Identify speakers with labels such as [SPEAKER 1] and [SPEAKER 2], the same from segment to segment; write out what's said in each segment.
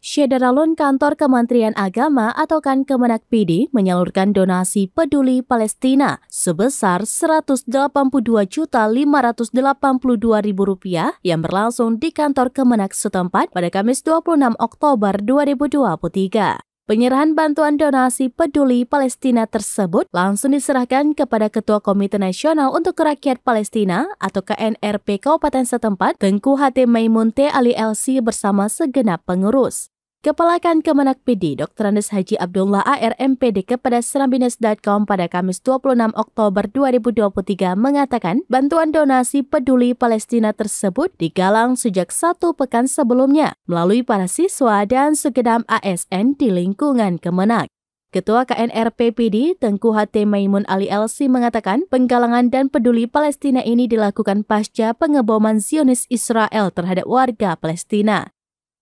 [SPEAKER 1] Syederalun kantor Kementerian Agama atau kan Kemenak PD menyalurkan donasi peduli Palestina sebesar Rp182.582.000 yang berlangsung di kantor Kemenak setempat pada Kamis 26 Oktober 2023. Penyerahan bantuan donasi peduli Palestina tersebut langsung diserahkan kepada Ketua Komite Nasional untuk Rakyat Palestina atau KNRP Kabupaten setempat, Tengku Hati Maimun T. Ali Elsi bersama segenap pengurus. Kepala Kan Kemenak PD Dr. Andes Haji Abdullah ARMPD kepada serambines.com pada Kamis 26 Oktober 2023 mengatakan bantuan donasi peduli Palestina tersebut digalang sejak satu pekan sebelumnya melalui para siswa dan segenap ASN di lingkungan Kemenak. Ketua KNRP PD Tengku HT Maimun Ali Elsi mengatakan penggalangan dan peduli Palestina ini dilakukan pasca pengeboman Zionis Israel terhadap warga Palestina.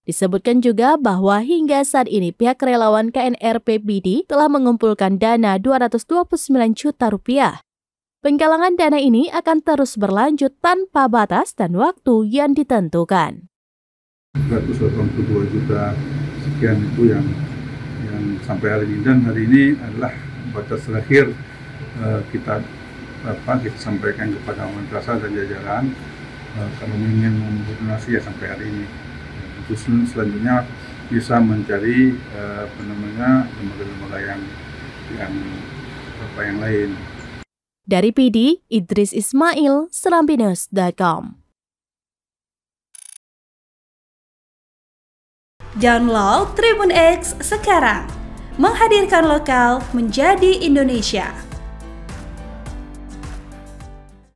[SPEAKER 1] Disebutkan juga bahwa hingga saat ini pihak relawan KNRP BD telah mengumpulkan dana 229 juta rupiah. Penggalangan dana ini akan terus berlanjut tanpa batas dan waktu yang ditentukan.
[SPEAKER 2] 182 juta sekian itu yang yang sampai hari ini dan hari ini adalah batas terakhir uh, kita apa kita sampaikan kepada Menteri dan jajaran uh, kalau ingin mengumpulkan ya sampai hari ini sel selanjutnya bisa mencari eh, apa namanya lembaga-lembaga yang yang apa yang lain.
[SPEAKER 1] Dari PD Idris Ismail, serampinews.com. Download Tribun X sekarang. Menghadirkan lokal menjadi Indonesia.